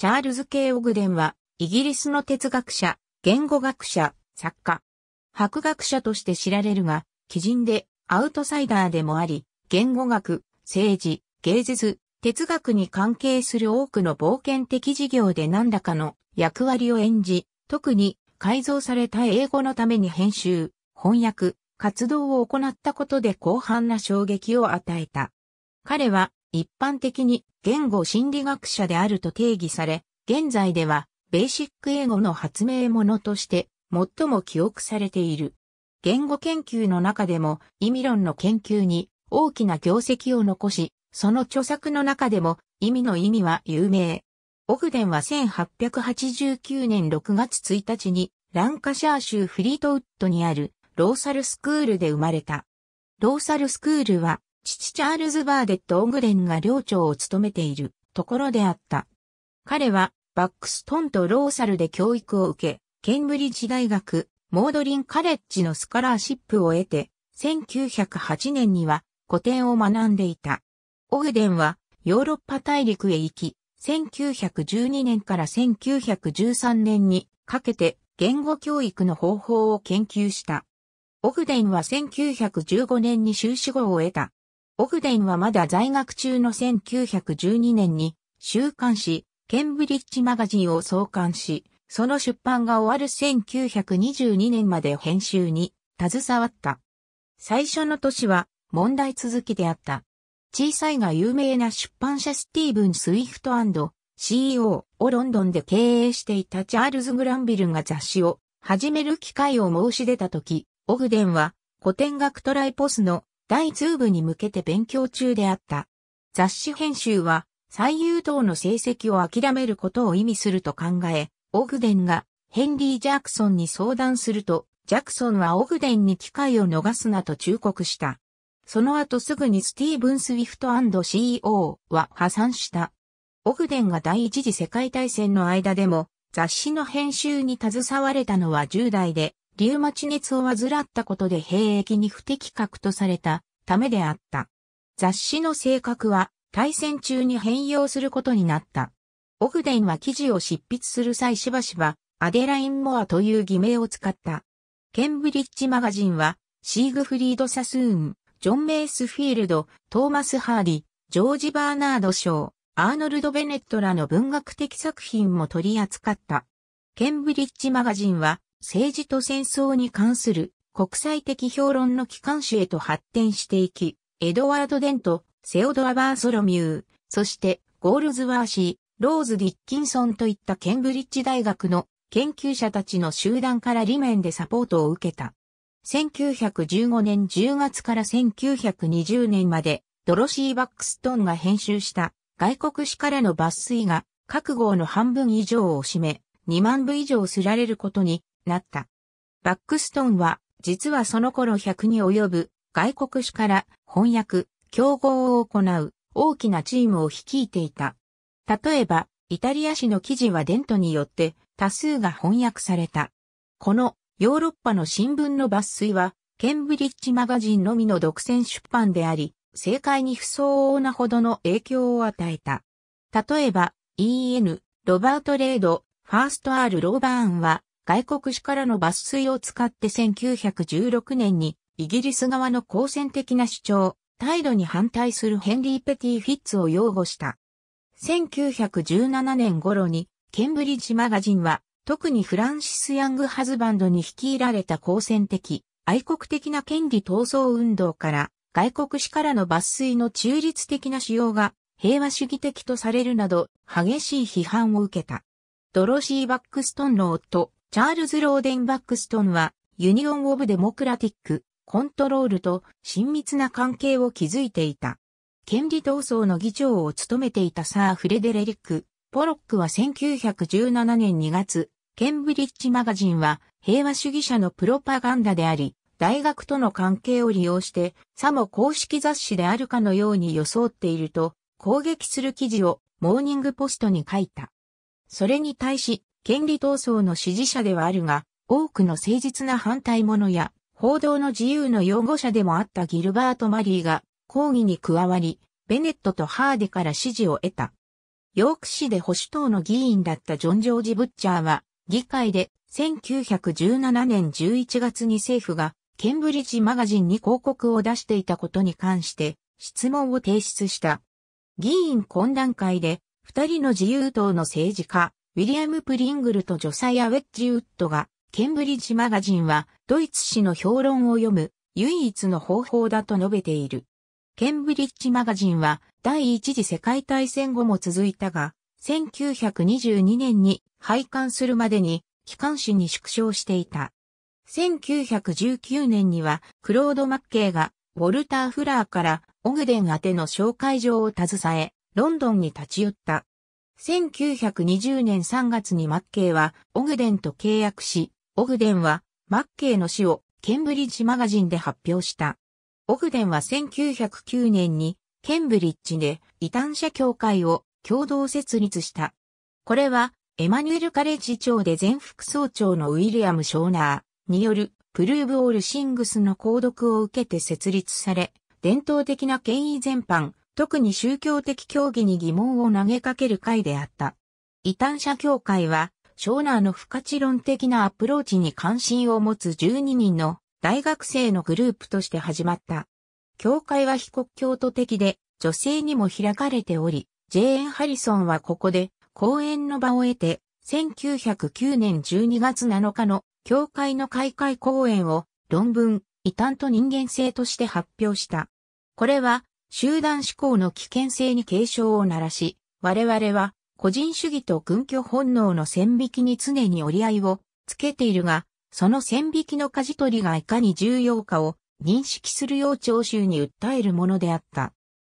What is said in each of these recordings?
チャールズ・ケオグデンは、イギリスの哲学者、言語学者、作家、博学者として知られるが、奇人で、アウトサイダーでもあり、言語学、政治、芸術、哲学に関係する多くの冒険的事業で何らかの役割を演じ、特に改造された英語のために編集、翻訳、活動を行ったことで広範な衝撃を与えた。彼は一般的に言語心理学者であると定義され、現在ではベーシック英語の発明者として最も記憶されている。言語研究の中でも意味論の研究に大きな業績を残し、その著作の中でも意味の意味は有名。オグデンは1889年6月1日にランカシャー州フリートウッドにあるローサルスクールで生まれた。ローサルスクールは父チャールズ・バーデット・オグレンが領長を務めているところであった。彼はバックストンとローサルで教育を受け、ケンブリッジ大学、モードリン・カレッジのスカラーシップを得て、1908年には古典を学んでいた。オグデンはヨーロッパ大陸へ行き、1912年から1913年にかけて言語教育の方法を研究した。オグデンは1915年に修士号を得た。オグデンはまだ在学中の1912年に週刊誌ケンブリッジマガジンを創刊し、その出版が終わる1922年まで編集に携わった。最初の年は問題続きであった。小さいが有名な出版社スティーブン・スウィフト &CEO をロンドンで経営していたチャールズ・グランビルが雑誌を始める機会を申し出た時、オグデンは古典学トライポスの第2部に向けて勉強中であった。雑誌編集は最優等の成績を諦めることを意味すると考え、オグデンがヘンリー・ジャクソンに相談すると、ジャクソンはオグデンに機会を逃すなと忠告した。その後すぐにスティーブン・スウィフト &CEO は破産した。オグデンが第一次世界大戦の間でも雑誌の編集に携われたのは10代で、リウマチ熱を患ったことで兵役に不適格とされたためであった。雑誌の性格は対戦中に変容することになった。オグデンは記事を執筆する際しばしばアデライン・モアという偽名を使った。ケンブリッジマガジンはシーグフリード・サスーン、ジョン・メイスフィールド、トーマス・ハーディ、ジョージ・バーナード・ショー、アーノルド・ベネットらの文学的作品も取り扱った。ケンブリッジマガジンは政治と戦争に関する国際的評論の機関紙へと発展していき、エドワード・デント、セオドア・バーソロミュー、そしてゴールズワーシー、ローズ・ディッキンソンといったケンブリッジ大学の研究者たちの集団から理面でサポートを受けた。1915年10月から1920年までドロシー・バックストンが編集した外国史からの抜粋が各号の半分以上を占め、2万部以上すられることになった。バックストンは、実はその頃100に及ぶ外国史から翻訳、競合を行う大きなチームを率いていた。例えば、イタリア史の記事はデントによって多数が翻訳された。このヨーロッパの新聞の抜粋は、ケンブリッジマガジンのみの独占出版であり、政界に不相応なほどの影響を与えた。例えば、EN、ロバート・レード、ファースト・アール・ローバーンは、外国史からの抜粋を使って1916年にイギリス側の好戦的な主張、態度に反対するヘンリー・ペティ・フィッツを擁護した。1917年頃にケンブリッジマガジンは特にフランシス・ヤング・ハズバンドに率いられた好戦的、愛国的な権利闘争運動から外国史からの抜粋の中立的な使用が平和主義的とされるなど激しい批判を受けた。ドロシー・バックストンの夫、チャールズ・ローデン・バックストンは、ユニオン・オブ・デモクラティック、コントロールと親密な関係を築いていた。権利闘争の議長を務めていたサー・フレデレリック・ポロックは1917年2月、ケンブリッジ・マガジンは平和主義者のプロパガンダであり、大学との関係を利用して、さも公式雑誌であるかのように装っていると、攻撃する記事をモーニングポストに書いた。それに対し、権利闘争の支持者ではあるが、多くの誠実な反対者や、報道の自由の擁護者でもあったギルバート・マリーが、抗議に加わり、ベネットとハーデから支持を得た。ヨーク市で保守党の議員だったジョン・ジョージ・ブッチャーは、議会で1917年11月に政府がケンブリッジマガジンに広告を出していたことに関して質問を提出した。議員懇談会で二人の自由党の政治家、ウィリアム・プリングルとジョサイア・ウェッジウッドが、ケンブリッジマガジンは、ドイツ史の評論を読む、唯一の方法だと述べている。ケンブリッジマガジンは、第一次世界大戦後も続いたが、1922年に廃刊するまでに、機関紙に縮小していた。1919年には、クロード・マッケイが、ウォルター・フラーから、オグデン宛ての紹介状を携え、ロンドンに立ち寄った。1920年3月にマッケイはオグデンと契約し、オグデンはマッケイの死をケンブリッジマガジンで発表した。オグデンは1909年にケンブリッジで異端者協会を共同設立した。これはエマニュエルカレッジ長で前副総長のウィリアム・ショーナーによるプルーブ・オール・シングスの購読を受けて設立され、伝統的な権威全般、特に宗教的教義に疑問を投げかける会であった。異端者協会は、ショーナーの不可知論的なアプローチに関心を持つ12人の大学生のグループとして始まった。教会は非国教徒的で、女性にも開かれており、ジェーン・ハリソンはここで講演の場を得て、1909年12月7日の教会の開会講演を論文、異端と人間性として発表した。これは集団思考の危険性に警鐘を鳴らし、我々は個人主義と軍拠本能の線引きに常に折り合いをつけているが、その線引きの舵取りがいかに重要かを認識するよう聴衆に訴えるものであった。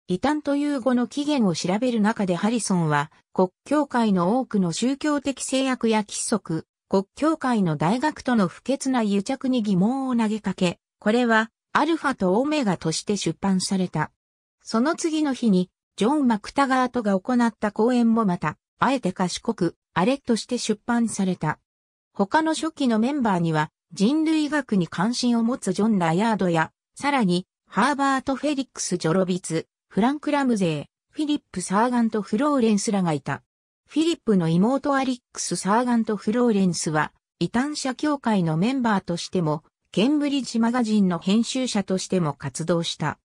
異端という語の起源を調べる中でハリソンは、国教会の多くの宗教的制約や規則、国教会の大学との不潔な癒着に疑問を投げかけ、これはアルファとオメガとして出版された。その次の日に、ジョン・マクタガートが行った講演もまた、あえて賢く、アレとして出版された。他の初期のメンバーには、人類学に関心を持つジョン・ラヤードや、さらに、ハーバート・フェリックス・ジョロビツ、フランク・ラムゼー、フィリップ・サーガント・フローレンスらがいた。フィリップの妹アリックス・サーガント・フローレンスは、異端者協会のメンバーとしても、ケンブリッジマガジンの編集者としても活動した。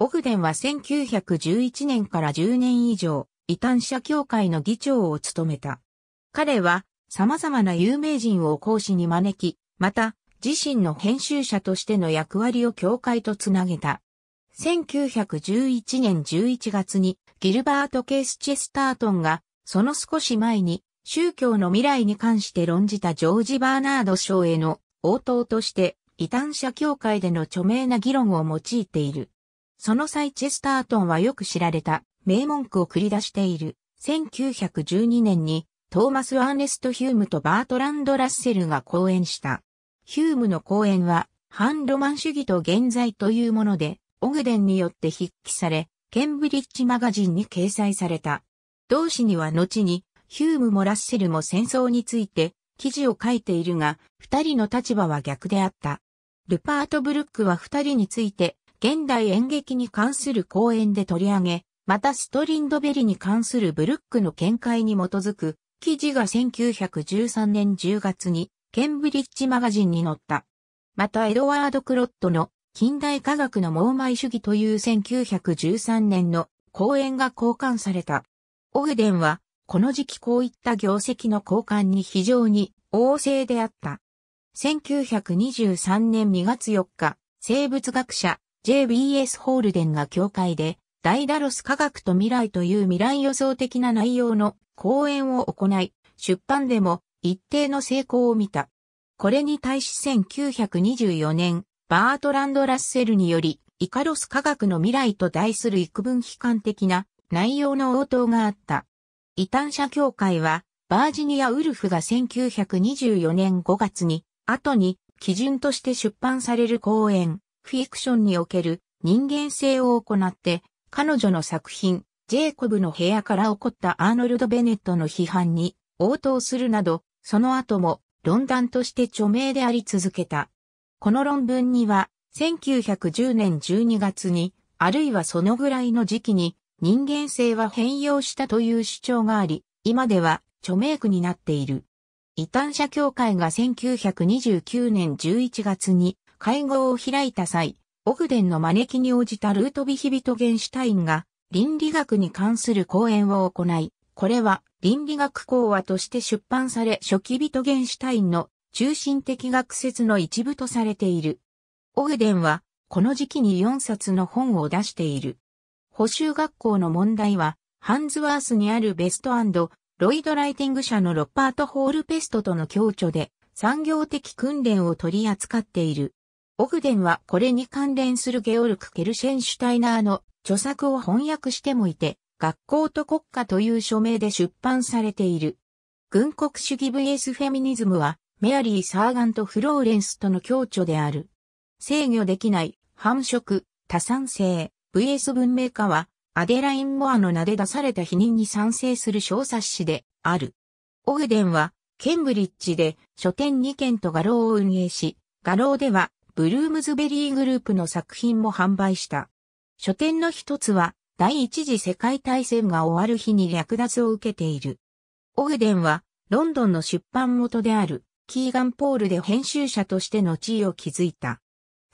オグデンは1911年から10年以上、異端者協会の議長を務めた。彼は様々な有名人を講師に招き、また自身の編集者としての役割を協会とつなげた。1911年11月にギルバート・ケース・チェスタートンがその少し前に宗教の未来に関して論じたジョージ・バーナード賞への応答として異端者協会での著名な議論を用いている。その際チェスタートンはよく知られた名文句を繰り出している。1912年にトーマス・アーネスト・ヒュームとバートランド・ラッセルが講演した。ヒュームの講演は反ロマン主義と現在というもので、オグデンによって筆記され、ケンブリッジマガジンに掲載された。同誌には後に、ヒュームもラッセルも戦争について記事を書いているが、二人の立場は逆であった。ルパート・ブルックは二人について、現代演劇に関する講演で取り上げ、またストリンドベリに関するブルックの見解に基づく記事が1913年10月にケンブリッジマガジンに載った。またエドワード・クロットの近代科学の盲埋主義という1913年の講演が交換された。オグデンはこの時期こういった業績の交換に非常に旺盛であった。1923年2月4日、生物学者 JBS ホールデンが協会で、ダイダロス科学と未来という未来予想的な内容の講演を行い、出版でも一定の成功を見た。これに対し1924年、バートランド・ラッセルにより、イカロス科学の未来と題する幾分悲観的な内容の応答があった。異端者協会は、バージニア・ウルフが1924年5月に、後に基準として出版される講演、フィクションにおける人間性を行って、彼女の作品、ジェイコブの部屋から起こったアーノルド・ベネットの批判に応答するなど、その後も論壇として著名であり続けた。この論文には、1910年12月に、あるいはそのぐらいの時期に、人間性は変容したという主張があり、今では著名句になっている。異端者協会が1929年11月に会合を開いた際、オグデンの招きに応じたルートビヒビトゲンシュタインが倫理学に関する講演を行い、これは倫理学講話として出版され初期ビトゲンシュタインの中心的学説の一部とされている。オグデンはこの時期に4冊の本を出している。補修学校の問題は、ハンズワースにあるベストロイドライティング社のロッパート・ホールペストとの共著で産業的訓練を取り扱っている。オグデンはこれに関連するゲオルク・ケルシェンシュタイナーの著作を翻訳してもいて、学校と国家という署名で出版されている。軍国主義 VS フェミニズムは、メアリー・サーガンとフローレンスとの共著である。制御できない、繁殖、多産性、VS 文明化は、アデライン・モアの名で出された否認に賛成する小冊子である。オグデンは、ケンブリッジで書店2軒と画廊を運営し、画廊ではブルームズベリーグループの作品も販売した。書店の一つは、第一次世界大戦が終わる日に略奪を受けている。オグデンは、ロンドンの出版元である、キーガンポールで編集者としての地位を築いた。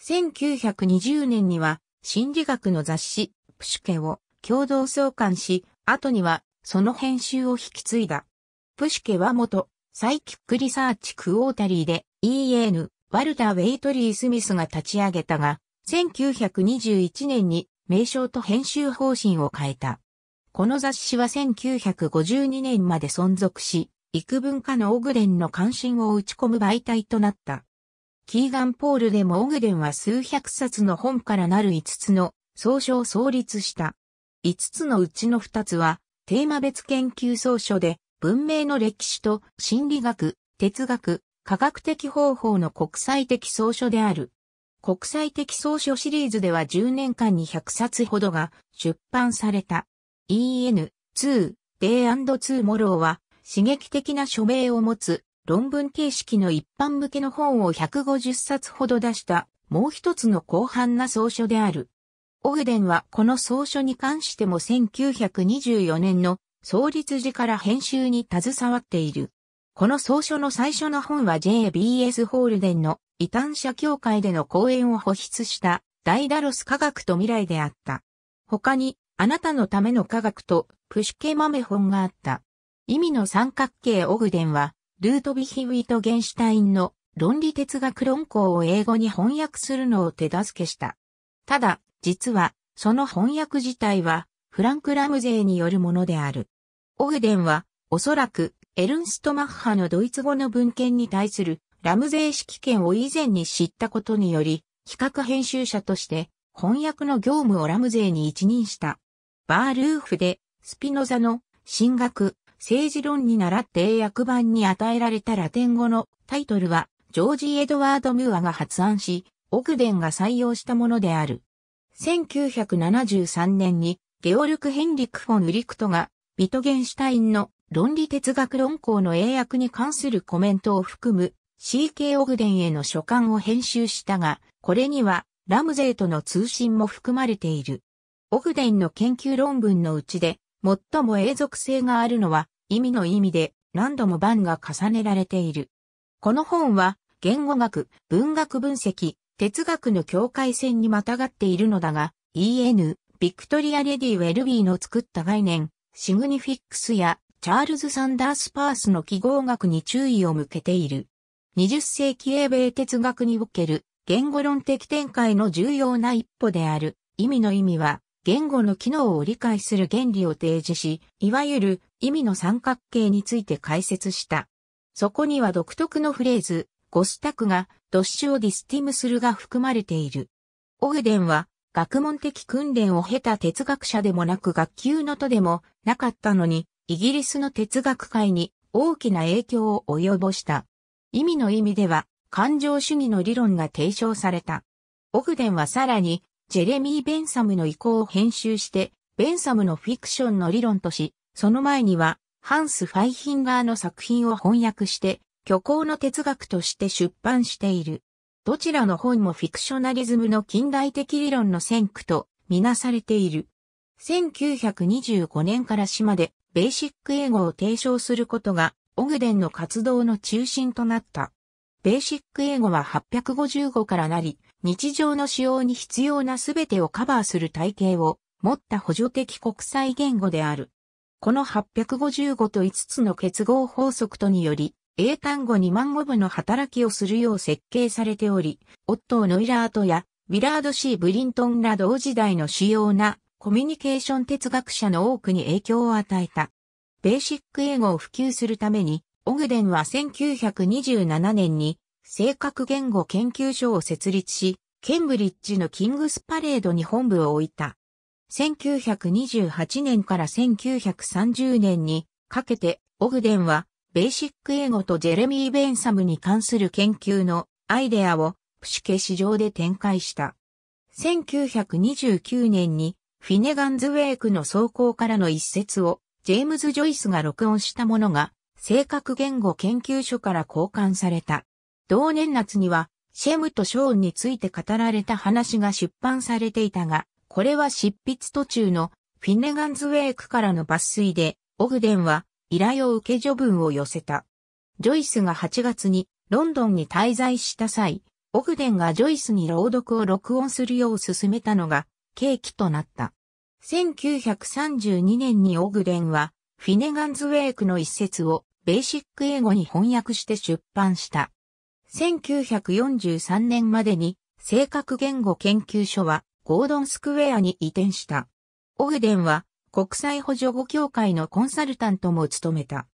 1920年には、心理学の雑誌、プシュケを共同創刊し、後には、その編集を引き継いだ。プシュケは元、サイキックリサーチクオータリーで、EN、ワルター・ウェイトリー・スミスが立ち上げたが、1921年に名称と編集方針を変えた。この雑誌は1952年まで存続し、幾分かのオグデンの関心を打ち込む媒体となった。キーガン・ポールでもオグデンは数百冊の本からなる5つの総書を創立した。5つのうちの2つは、テーマ別研究総書で、文明の歴史と心理学、哲学、科学的方法の国際的草書である。国際的草書シリーズでは10年間に100冊ほどが出版された。EN2、Day&2 モローは刺激的な署名を持つ論文形式の一般向けの本を150冊ほど出したもう一つの広範な草書である。オグデンはこの草書に関しても1924年の創立時から編集に携わっている。この草書の最初の本は JBS ホールデンの異端者協会での講演を保筆したダイダロス科学と未来であった。他に、あなたのための科学とプシュケマメ本があった。意味の三角形オグデンは、ルートビヒウィト・ゲンシュタインの論理哲学論考を英語に翻訳するのを手助けした。ただ、実は、その翻訳自体は、フランク・ラムゼーによるものである。オグデンは、おそらく、エルンスト・マッハのドイツ語の文献に対するラムゼー式権を以前に知ったことにより、企画編集者として翻訳の業務をラムゼーに一任した。バールーフでスピノザの進学、政治論に習って英訳版に与えられたラテン語のタイトルはジョージ・エドワード・ムーアが発案し、オグデンが採用したものである。1973年にゲオルク・ヘンリク・フォン・ウリクトがビトゲンシュタインの論理哲学論考の英訳に関するコメントを含む CK オグデンへの書簡を編集したが、これにはラムゼイとの通信も含まれている。オグデンの研究論文のうちで最も永続性があるのは意味の意味で何度も番が重ねられている。この本は言語学、文学分析、哲学の境界線にまたがっているのだが、EN、ビクトリア・レディ・ウェルビーの作った概念、シグニフィックスやチャールズ・サンダース・パースの記号学に注意を向けている。20世紀英米哲学における言語論的展開の重要な一歩である意味の意味は言語の機能を理解する原理を提示し、いわゆる意味の三角形について解説した。そこには独特のフレーズ、ゴスタクがドッシュをディスティムするが含まれている。オグデンは学問的訓練を経た哲学者でもなく学級のとでもなかったのに、イギリスの哲学界に大きな影響を及ぼした。意味の意味では、感情主義の理論が提唱された。オグデンはさらに、ジェレミー・ベンサムの意向を編集して、ベンサムのフィクションの理論とし、その前には、ハンス・ファイヒンガーの作品を翻訳して、虚構の哲学として出版している。どちらの本もフィクショナリズムの近代的理論の先駆とみなされている。1925年から島でベーシック英語を提唱することが、オグデンの活動の中心となった。ベーシック英語は855からなり、日常の使用に必要なすべてをカバーする体系を持った補助的国際言語である。この855と5つの結合法則とにより、英単語2万語部の働きをするよう設計されており、オットー・ノイラートや、ウィラード・シー・ブリントンら同時代の主要なコミュニケーション哲学者の多くに影響を与えた。ベーシック英語を普及するために、オグデンは1927年に、性格言語研究所を設立し、ケンブリッジのキングスパレードに本部を置いた。1928年から1930年にかけて、オグデンは、ベーシック英語とジェレミー・ベンサムに関する研究のアイデアをプシュケ市場で展開した。1929年にフィネガンズ・ウェイクの走行からの一節を、ジェームズ・ジョイスが録音したものが、性格言語研究所から交換された。同年夏には、シェムとショーンについて語られた話が出版されていたが、これは執筆途中のフィネガンズ・ウェイクからの抜粋で、オグデンは依頼を受け序文を寄せた。ジョイスが8月にロンドンに滞在した際、オグデンがジョイスに朗読を録音するよう勧めたのが契機となった。1932年にオグデンは、フィネガンズウェイクの一節をベーシック英語に翻訳して出版した。1943年までに、性格言語研究所は、ゴードンスクウェアに移転した。オグデンは、国際補助語協会のコンサルタントも務めた。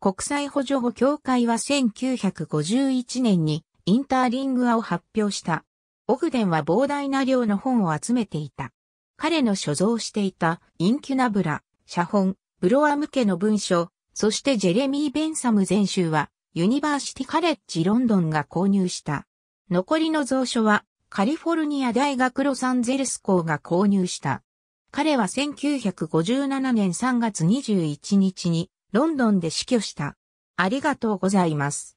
国際補助語協会は1951年にインターリングアを発表した。オグデンは膨大な量の本を集めていた。彼の所蔵していたインキュナブラ、写本、ブロア向けの文書、そしてジェレミー・ベンサム全集はユニバーシティ・カレッジ・ロンドンが購入した。残りの蔵書はカリフォルニア大学ロサンゼルス校が購入した。彼は1957年3月21日にロンドンで死去した。ありがとうございます。